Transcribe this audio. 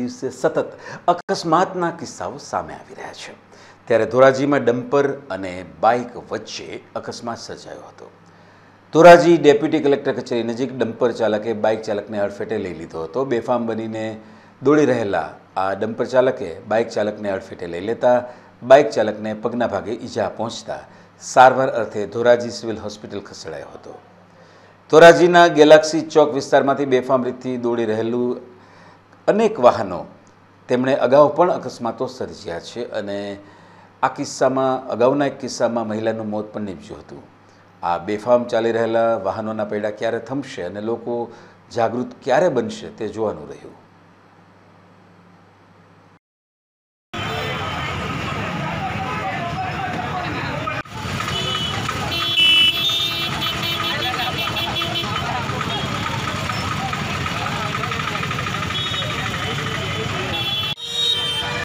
દિવસે સતત અકસ્માતના કિસ્સાઓ સામે આવી રહ્યા છે ત્યારે ધોરાજીમાં ડમ્પર અને બાઇક વચ્ચે અકસ્માત સર્જાયો હતો ધોરાજી ડેપ્યુટી કલેક્ટર કચેરી નજીક ડમ્પર ચાલકે બાઇક ચાલકને અડફેટે લઈ લીધો હતો બેફામ બનીને દોડી રહેલા આ ડમ્પર ચાલકે બાઇક ચાલકને અડફેટે લઈ લેતા બાઇક ચાલકને પગના ભાગે ઈજા પહોંચતા સારવાર અર્થે ધોરાજી સિવિલ હોસ્પિટલ ખસેડાયો હતો ધોરાજીના ગેલેક્સી ચોક વિસ્તારમાંથી બેફામ રીતથી દોડી રહેલું અનેક વાહનો તેમણે અગાઉ પણ અકસ્માતો સર્જ્યા છે અને આ કિસ્સામાં અગાઉના એક કિસ્સામાં મહિલાનું મોત પણ નીપજ્યું હતું આ બેફામ ચાલી રહેલા વાહનોના પૈડા ક્યારે થમશે અને લોકો જાગૃત ક્યારે બનશે તે જોવાનું રહ્યું